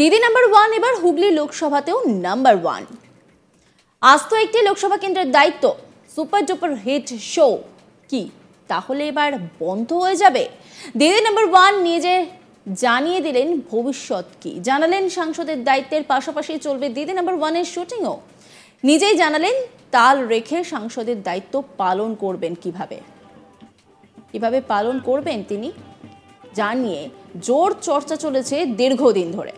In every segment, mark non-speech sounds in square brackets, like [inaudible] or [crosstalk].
দিদি number one এবার Hooghly লোকসভাতেও number one আজ তো একটি লোকসভা কেন্দ্রের দায়িত্ব সুপার ডুপার হিট শো কি তাহলে এবার বন্ধ হয়ে যাবে দিদি নাম্বার ওয়ান নিজে জানিয়ে দিলেন ভবিষ্যৎ কি জানালেন সাংসদের দায়িত্বের পাশাপাশি চলবে দিদি নাম্বার ওয়ানের শুটিংও নিজেই জানালেন তাল রেখে সাংসদের দায়িত্ব পালন করবেন কিভাবে কিভাবে পালন করবেন তিনি জানিয়ে জোর চর্চা চলেছে দীর্ঘদিন ধরে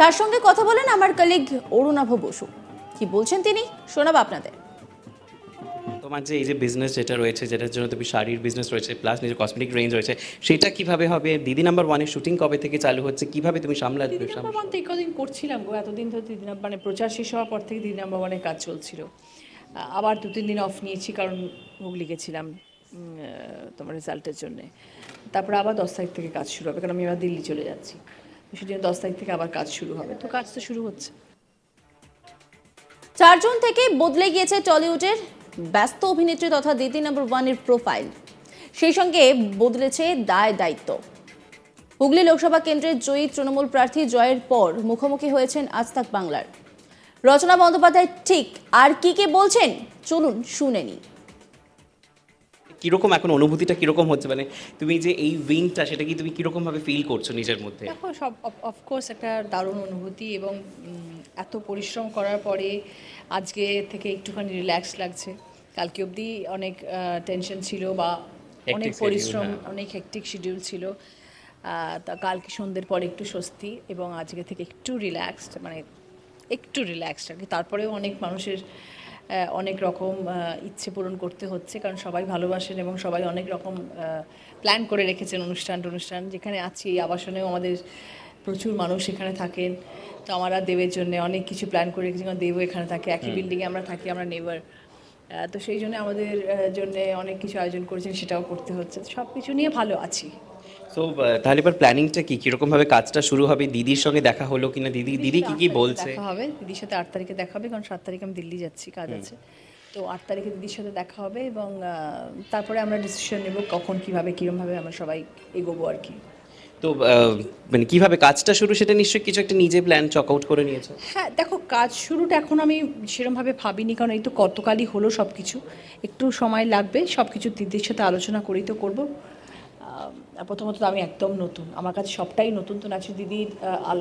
তার সঙ্গে কথা বলেন আমার কলিগ অরুণাভ বসু কি বলছেন তিনি শোনাব আপনাদের তোমার যে এই যে বিজনেস যেটা রয়েছে যেটার জন্য তুমি শাড়ির বিজনেস রয়েছে প্লাস নিজের কসমেটিক রেঞ্জ রয়েছে সেটা কিভাবে হবে দিদি নাম্বার ওয়ানের শুটিং কবে থেকে চালু হচ্ছে কিভাবে তুমি সামলা নাম্বার ওয়ান তো কদিন করছিলাম গো এতদিন ধরে দিদি মানে প্রচার শেষ হওয়ার পর থেকে দিদি নাম্বার ওয়ানের কাজ চলছিল আবার দু তিন দিন অফ নিয়েছি কারণ হুগলি গেছিলাম তোমার রেজাল্টের জন্যে তারপরে আবার দশ তারিখ থেকে কাজ শুরু হবে কারণ আমি এবার দিল্লি চলে যাচ্ছি সেজন্য দশ তারিখ থেকে আবার কাজ শুরু হবে তো কাজ তো শুরু হচ্ছে চারজন থেকে বদলে গিয়েছে টলিউডের ব্যস্ত অভিনেত্রী তথা দিদি ওয়ান ওয়ানের প্রোফাইল সেই সঙ্গে বদলেছে দায় দায়িত্ব হুগলি লোকসভা কেন্দ্রের জয়ী তৃণমূল প্রার্থী জয়ের পর মুখোমুখি হয়েছেন আস্তাক বাংলার রচনা বন্দ্যোপাধ্যায় ঠিক আর কি কে বলছেন চলুন শুনে নিই কিরকম এখন অনুভূতিটা কিরকম হচ্ছে মানে তুমি যে এই উইংটা সেটা কি তুমি কীরকমভাবে ফিল করছো নিজের মধ্যে দেখো সব অফকোর্স একটা দারুণ অনুভূতি এবং এত পরিশ্রম করার পরে আজকে থেকে একটুখানি রিল্যাক্স লাগছে কালকে অবধি অনেক টেনশন ছিল বা অনেক পরিশ্রম হ্যাঁ। অনেক হেকটিক শিডিউল ছিল তা কালকে সন্ধ্যের পরে একটু স্বস্তি এবং আজকে থেকে একটু রিল্যাক্সড মানে একটু রিল্যাক্সড আর কি তারপরেও অনেক মানুষের অনেক রকম ইচ্ছে পূরণ করতে হচ্ছে কারণ সবাই ভালোবাসেন এবং সবাই অনেক রকম প্ল্যান করে রেখেছেন অনুষ্ঠান টনুষ্ঠান যেখানে আছি এই আবাসনেও আমাদের প্রচুর মানুষ এখানে থাকেন তো আমরা দেবের জন্য অনেক কিছু প্ল্যান করে রেখেছি কারণ দেবও এখানে থাকে একই বিল্ডিংয়ে আমরা থাকি আমরা নেবার তো সেই জন্য আমাদের জন্য অনেক কিছু আয়োজন করেছেন সেটাও করতে হচ্ছে সব কিছু নিয়ে ভালো আছি তো uh, তাহলে এবার প্ল্যানিংটা কি কিরকম ভাবে কাজটা শুরু হবে দিদির সঙ্গে দেখা হলো কিনা দিদি দিদি কি কি বলছে হবে দিদির সাথে আট তারিখে দেখা হবে কারণ সাত তারিখে আমি দিল্লি যাচ্ছি কাজ আছে তো আট তারিখে দিদির সাথে দেখা হবে এবং তারপরে আমরা ডিসিশন নেব কখন কিভাবে কীরমভাবে আমরা সবাই এগোবো আর কি তো মানে কিভাবে কাজটা শুরু সেটা নিশ্চয়ই কিছু একটা নিজে প্ল্যান চক আউট করে নিয়েছো হ্যাঁ দেখো কাজ শুরুটা এখন আমি সেরমভাবে ভাবিনি কারণ এই তো কতকালই হলো সব কিছু একটু সময় লাগবে সব কিছু দিদির সাথে আলোচনা করেই তো করবো প্রথমত আমি একদম নতুন আমার কাছে সবটাই নতুন তো নাচি আচ্ছা দিদির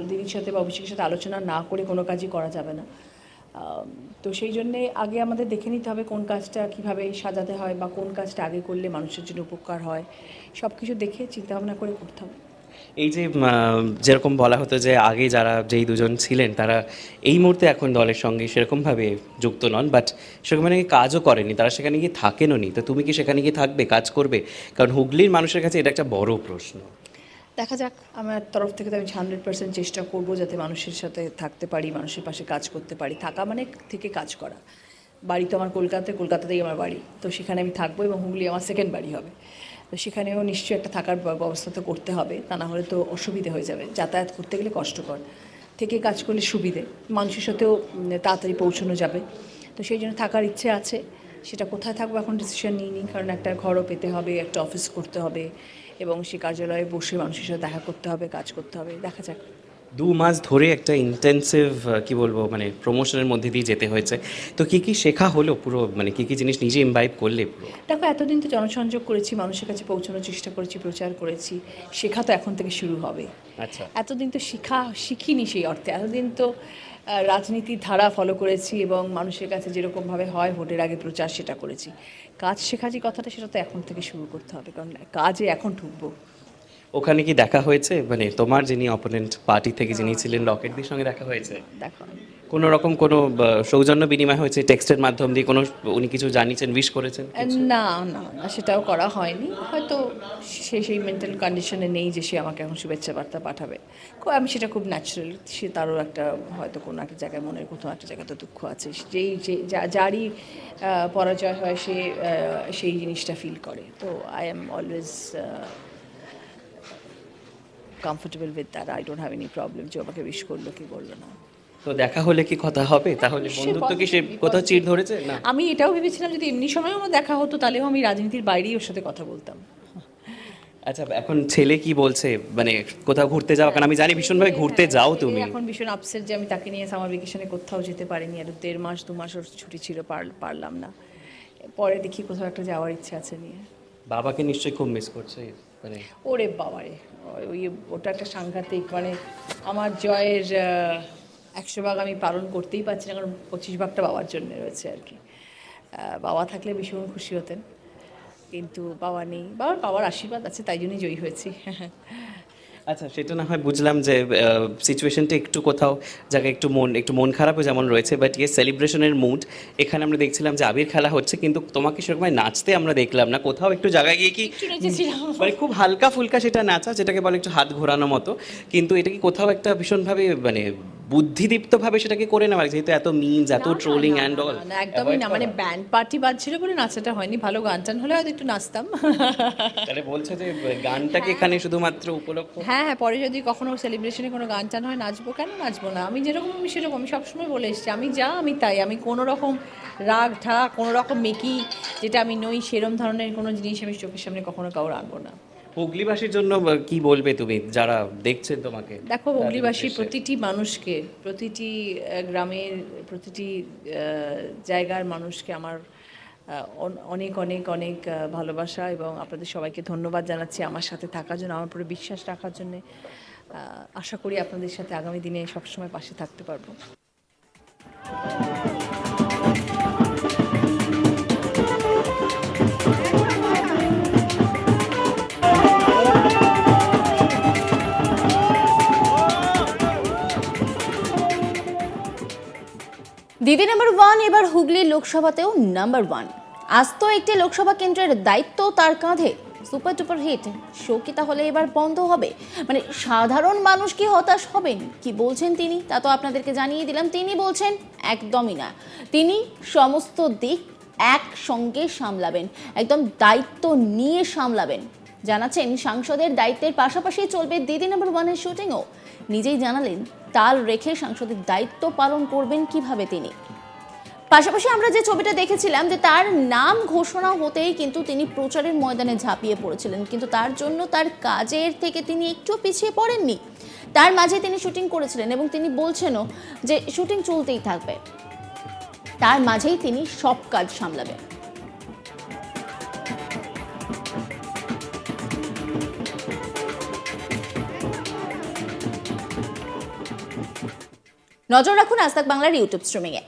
দিদির সাথে বা অভিষেকের সাথে আলোচনা না করে কোনো কাজই করা যাবে না তো সেই জন্যে আগে আমাদের দেখে নিতে হবে কোন কাজটা কিভাবে সাজাতে হয় বা কোন কাজটা আগে করলে মানুষের জন্য উপকার হয় সব কিছু দেখে চিন্তাভাবনা করে করতে হবে এই যে যেরকম বলা হতো যে আগে যারা যেই দুজন ছিলেন তারা এই মুহূর্তে এখন দলের সঙ্গে সেরকমভাবে যুক্ত নন বাট সেরকম নাকি মানে কাজও করেনি তারা সেখানে গিয়ে থাকেনও নি তো তুমি কি সেখানে গিয়ে থাকবে কাজ করবে কারণ হুগলির মানুষের কাছে এটা একটা বড় প্রশ্ন দেখা যাক আমার তরফ থেকে তো আমি হান্ড্রেড পার্সেন্ট চেষ্টা করবো যাতে মানুষের সাথে থাকতে পারি মানুষের পাশে কাজ করতে পারি থাকা মানে থেকে কাজ করা বাড়ি তো আমার কলকাতায় কলকাতাতেই আমার বাড়ি তো সেখানে আমি থাকবো এবং হুগলি আমার সেকেন্ড বাড়ি হবে তো সেখানেও নিশ্চয়ই একটা থাকার ব্যবস্থা তো করতে হবে তা না হলে তো অসুবিধে হয়ে যাবে যাতায়াত করতে গেলে কষ্টকর থেকে কাজ করলে সুবিধে মানুষের সাথেও তাড়াতাড়ি পৌঁছানো যাবে তো সেই জন্য থাকার ইচ্ছে আছে সেটা কোথায় থাকবো এখন ডিসিশন নি কারণ একটা ঘরও পেতে হবে একটা অফিস করতে হবে এবং সে কার্যালয়ে বসে মানুষের সাথে দেখা করতে হবে কাজ করতে হবে দেখা যাক দু মাস ধরে একটা ইন্টেন্সিভ কি বলবো মানে প্রমোশনের মধ্যে দিয়ে যেতে হয়েছে তো কি কি শেখা হলো পুরো মানে কি কি জিনিস নিজে ইম্বাইব করলে দেখো এতদিন তো জনসংযোগ করেছি মানুষের কাছে পৌঁছানোর চেষ্টা করেছি প্রচার করেছি শেখা তো এখন থেকে শুরু হবে আচ্ছা এতদিন তো শিখা শিখিনি সেই অর্থে এতদিন তো রাজনীতির ধারা ফলো করেছি এবং মানুষের কাছে যেরকমভাবে হয় ভোটের আগে প্রচার সেটা করেছি কাজ শেখা যে কথাটা সেটা তো এখন থেকে শুরু করতে হবে কারণ কাজে এখন ঢুকবো ওখানে কি দেখা হয়েছে মানে তোমার যিনি অপোনেন্ট পার্টি থেকে যিনি হ্যাঁ। ছিলেন রকেটদের সঙ্গে দেখা হয়েছে দেখো কোনো রকম কোনো সৌজন্য বিনিময় হয়েছে টেক্সটের মাধ্যম দিয়ে কোনো উনি কিছু জানিয়েছেন উইশ করেছেন না না না সেটাও করা হয়নি হয়তো সে সেই মেন্টাল কন্ডিশনে নেই যে সে আমাকে এখন শুভেচ্ছা বার্তা পাঠাবে আমি সেটা খুব ন্যাচারাল সে তারও একটা হয়তো কোনো একটা জায়গায় মনের কোথাও একটা জায়গাতে দুঃখ আছে যেই যে যারই পরাজয় হয় সে সেই জিনিসটা ফিল করে তো I am always comfortable with that I don't have any problem যে আমাকে উইশ করলো কি বললো না তো দেখা হলে কি কথা হবে তাহলে বন্ধুত্ব কি সে কোথাও চির ধরেছে না আমি এটাও ভেবেছিলাম যদি এমনি সময় আমার দেখা হতো তাহলেও আমি রাজনীতির বাইরেই ওর সাথে কথা বলতাম আচ্ছা এখন ছেলে কি বলছে মানে কোথাও ঘুরতে যাও কারণ আমি জানি ভীষণভাবে হ্যাঁ, ঘুরতে হ্যাঁ, যাও তুমি এখন ভীষণ আপসেট যে আমি তাকে নিয়ে সামার ভ্যাকেশনে কোথাও যেতে পারিনি আর দেড় মাস দু মাস ওর ছুটি ছিল পারলাম না পরে দেখি কোথাও একটা যাওয়ার ইচ্ছে আছে নিয়ে বাবাকে নিশ্চয়ই খুব মিস করছে মানে ওরে বাবারে ওই ওটা একটা সাংঘাতিক মানে আমার জয়ের একশো ভাগ আমি পালন করতেই পারছি না কারণ পঁচিশ ভাগটা বাবার জন্য রয়েছে আর কি বাবা থাকলে ভীষণ খুশি হতেন কিন্তু বাবা নেই বাবার বাবার আশীর্বাদ আছে তাই জন্যই জয়ী হয়েছি [laughs] আচ্ছা সেটা না হয় বুঝলাম যে সিচুয়েশনটা একটু কোথাও জায়গায় একটু মন একটু মন খারাপও যেমন রয়েছে বাট ইয়ে সেলিব্রেশনের মুড এখানে আমরা দেখছিলাম যে আবির খেলা হচ্ছে কিন্তু তোমাকে সেরকম নাচতে আমরা দেখলাম না কোথাও একটু জায়গায় গিয়ে কি মানে খুব হালকা ফুলকা সেটা নাচা যেটাকে বলে একটু হাত ঘোরানো মতো কিন্তু এটা কি কোথাও একটা ভীষণভাবে মানে বুদ্ধিদীপ্তভাবে সেটাকে করে নেওয়া যেহেতু এত মিমস এত ট্রোলিং অ্যান্ড অল একদমই না মানে ব্যান্ড পার্টি বাজছিল বলে নাচাটা হয়নি ভালো গান টান হলে হয়তো একটু নাচতাম তাহলে বলছো যে গানটাকে হ্যাঁ। এখানে শুধুমাত্র উপলক্ষ হ্যাঁ হ্যাঁ পরে যদি কখনো সেলিব্রেশনে কোনো গান টান হয় নাচবো কেন নাচবো না আমি যেরকম আমি সেরকম আমি সবসময় বলে এসেছি আমি যা আমি তাই আমি কোনো রকম রাগ ঢা কোনো রকম মেকি যেটা আমি নই সেরম ধরনের কোনো জিনিস আমি চোখের সামনে কখনো কাউ আনবো না হুগলিবাসীর জন্য কি বলবে তুমি যারা দেখছেন তোমাকে দেখো হুগলিবাসী প্রতিটি মানুষকে প্রতিটি গ্রামের প্রতিটি জায়গার মানুষকে আমার অনেক অনেক অনেক ভালোবাসা এবং আপনাদের সবাইকে ধন্যবাদ জানাচ্ছি আমার সাথে থাকার জন্য আমার উপরে বিশ্বাস রাখার জন্যে আশা করি আপনাদের সাথে আগামী দিনে সবসময় পাশে থাকতে পারবো বিবি নাম্বার ওয়ান এবার হুগলি লোকসভাতেও নাম্বার ওয়ান আস্ত একটি লোকসভা কেন্দ্রের দায়িত্ব তার কাঁধে সুপার টুপার হিট শো কি তাহলে এবার বন্ধ হবে মানে সাধারণ মানুষ কি হতাশ হবেন কি বলছেন তিনি তা তো আপনাদেরকে জানিয়ে দিলাম তিনি বলছেন একদমই না তিনি সমস্ত দিক একসঙ্গে সামলাবেন একদম দায়িত্ব নিয়ে সামলাবেন জানাচ্ছেন সাংসদের দায়িত্বের পাশাপাশি চলবে দিদি নাম্বার ওয়ানের শুটিংও নিজেই জানালেন তাল রেখে সাংসদের দায়িত্ব পালন করবেন কিভাবে তিনি পাশাপাশি আমরা যে ছবিটা দেখেছিলাম যে তার নাম ঘোষণা হতেই কিন্তু তিনি প্রচারের ময়দানে ঝাঁপিয়ে পড়েছিলেন কিন্তু তার জন্য তার কাজের থেকে তিনি একটু পিছিয়ে পড়েননি তার মাঝে তিনি শুটিং করেছিলেন এবং তিনি বলছেনও যে শুটিং চলতেই থাকবে তার মাঝেই তিনি সব কাজ সামলাবেন নজর রাখুন আজ বাংলার ইউটিউব স্ট্রিমিংয়ে